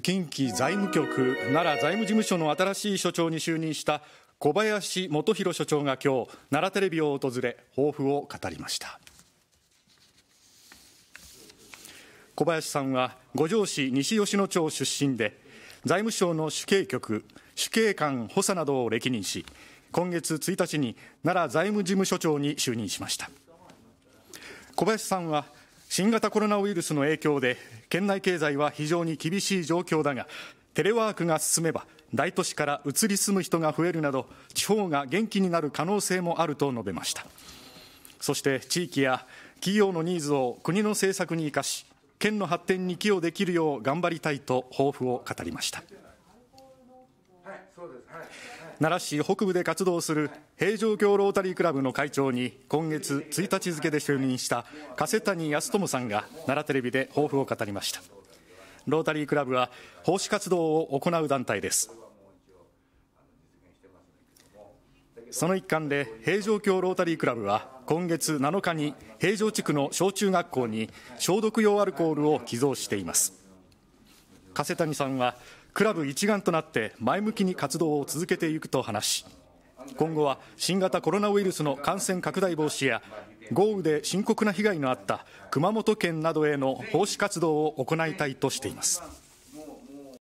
近畿財務局奈良財務事務所の新しい所長に就任した小林元弘所長が今日奈良テレビを訪れ抱負を語りました小林さんは五条市西吉野町出身で財務省の主計局主計官補佐などを歴任し今月1日に奈良財務事務所長に就任しました小林さんは新型コロナウイルスの影響で県内経済は非常に厳しい状況だがテレワークが進めば大都市から移り住む人が増えるなど地方が元気になる可能性もあると述べましたそして地域や企業のニーズを国の政策に生かし県の発展に寄与できるよう頑張りたいと抱負を語りました奈良市北部で活動する平城京ロータリークラブの会長に今月1日付で就任した加瀬谷康友さんが奈良テレビで抱負を語りましたロータリークラブは奉仕活動を行う団体ですその一環で平城京ロータリークラブは今月7日に平城地区の小中学校に消毒用アルコールを寄贈しています加瀬谷さんはクラブ一丸となって前向きに活動を続けていくと話し今後は新型コロナウイルスの感染拡大防止や豪雨で深刻な被害のあった熊本県などへの奉仕活動を行いたいとしています。